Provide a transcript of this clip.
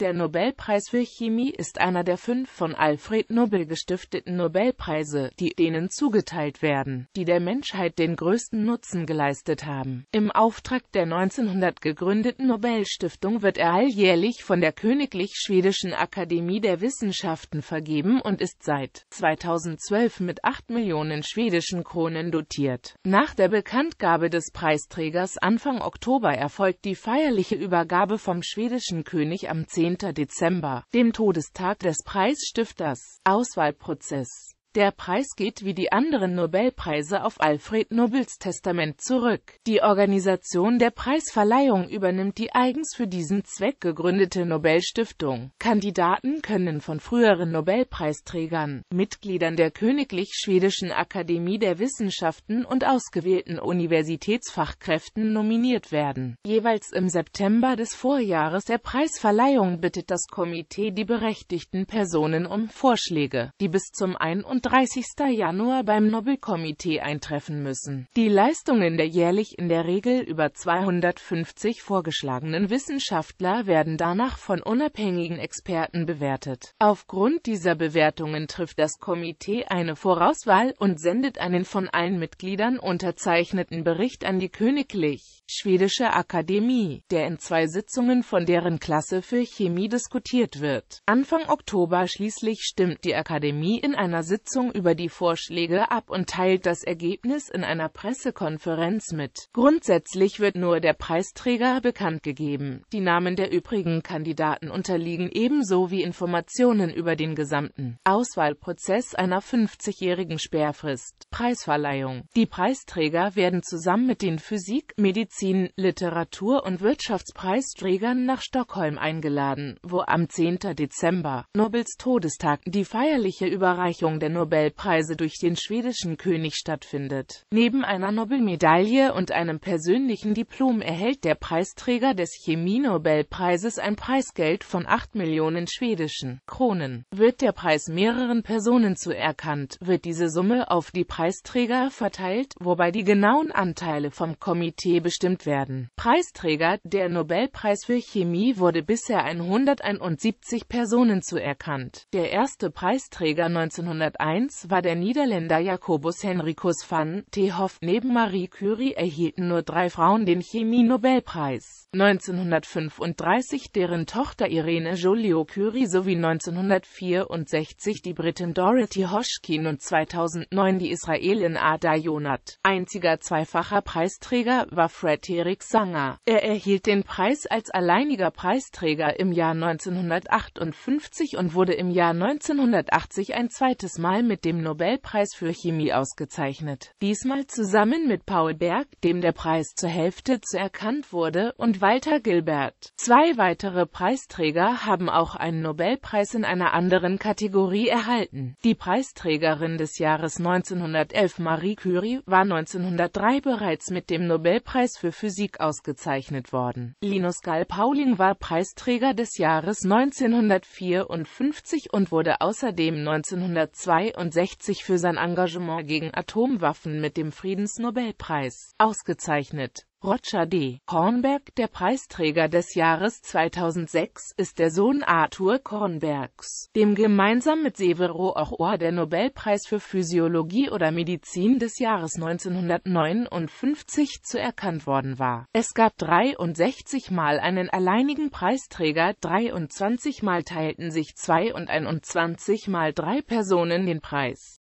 Der Nobelpreis für Chemie ist einer der fünf von Alfred Nobel gestifteten Nobelpreise, die denen zugeteilt werden, die der Menschheit den größten Nutzen geleistet haben. Im Auftrag der 1900 gegründeten Nobelstiftung wird er alljährlich von der Königlich Schwedischen Akademie der Wissenschaften vergeben und ist seit 2012 mit 8 Millionen schwedischen Kronen dotiert. Nach der Bekanntgabe des Preisträgers Anfang Oktober erfolgt die feierliche Übergabe vom schwedischen König am 10. 10. Dezember, dem Todestag des Preisstifters, Auswahlprozess der Preis geht wie die anderen Nobelpreise auf Alfred Nobels Testament zurück. Die Organisation der Preisverleihung übernimmt die eigens für diesen Zweck gegründete Nobelstiftung. Kandidaten können von früheren Nobelpreisträgern, Mitgliedern der Königlich Schwedischen Akademie der Wissenschaften und ausgewählten Universitätsfachkräften nominiert werden. Jeweils im September des Vorjahres der Preisverleihung bittet das Komitee die berechtigten Personen um Vorschläge, die bis zum 31 und 30. Januar beim Nobelkomitee eintreffen müssen. Die Leistungen der jährlich in der Regel über 250 vorgeschlagenen Wissenschaftler werden danach von unabhängigen Experten bewertet. Aufgrund dieser Bewertungen trifft das Komitee eine Vorauswahl und sendet einen von allen Mitgliedern unterzeichneten Bericht an die Königlich Schwedische Akademie, der in zwei Sitzungen von deren Klasse für Chemie diskutiert wird. Anfang Oktober schließlich stimmt die Akademie in einer Sitzung Sitzung über die Vorschläge ab und teilt das Ergebnis in einer Pressekonferenz mit. Grundsätzlich wird nur der Preisträger bekannt gegeben. Die Namen der übrigen Kandidaten unterliegen ebenso wie Informationen über den gesamten Auswahlprozess einer 50-jährigen Sperrfrist. Preisverleihung Die Preisträger werden zusammen mit den Physik-, Medizin-, Literatur- und Wirtschaftspreisträgern nach Stockholm eingeladen, wo am 10. Dezember, Nobels Todestag, die feierliche Überreichung der Nobelpreise durch den schwedischen König stattfindet. Neben einer Nobelmedaille und einem persönlichen Diplom erhält der Preisträger des Chemie-Nobelpreises ein Preisgeld von 8 Millionen schwedischen Kronen. Wird der Preis mehreren Personen zuerkannt, wird diese Summe auf die Preisträger verteilt, wobei die genauen Anteile vom Komitee bestimmt werden. Preisträger Der Nobelpreis für Chemie wurde bisher 171 Personen zuerkannt. Der erste Preisträger 1971 2001 war der Niederländer Jacobus Henricus van Thehoff. Neben Marie Curie erhielten nur drei Frauen den Chemie-Nobelpreis. 1935 deren Tochter Irene Joliot Curie sowie 1964 die Britin Dorothy Hoschkin und 2009 die Israelin Ada Jonat. Einziger zweifacher Preisträger war Fred Erik Sanger. Er erhielt den Preis als alleiniger Preisträger im Jahr 1958 und wurde im Jahr 1980 ein zweites Mal Mal mit dem Nobelpreis für Chemie ausgezeichnet, diesmal zusammen mit Paul Berg, dem der Preis zur Hälfte zuerkannt wurde, und Walter Gilbert. Zwei weitere Preisträger haben auch einen Nobelpreis in einer anderen Kategorie erhalten. Die Preisträgerin des Jahres 1911 Marie Curie war 1903 bereits mit dem Nobelpreis für Physik ausgezeichnet worden. Linus Gall-Pauling war Preisträger des Jahres 1954 und wurde außerdem 1902 1963 für sein Engagement gegen Atomwaffen mit dem Friedensnobelpreis ausgezeichnet Roger D. Kornberg, der Preisträger des Jahres 2006, ist der Sohn Arthur Kornbergs, dem gemeinsam mit Severo Ochoa der Nobelpreis für Physiologie oder Medizin des Jahres 1959 zuerkannt worden war. Es gab 63 Mal einen alleinigen Preisträger, 23 Mal teilten sich 2 und 21 Mal drei Personen den Preis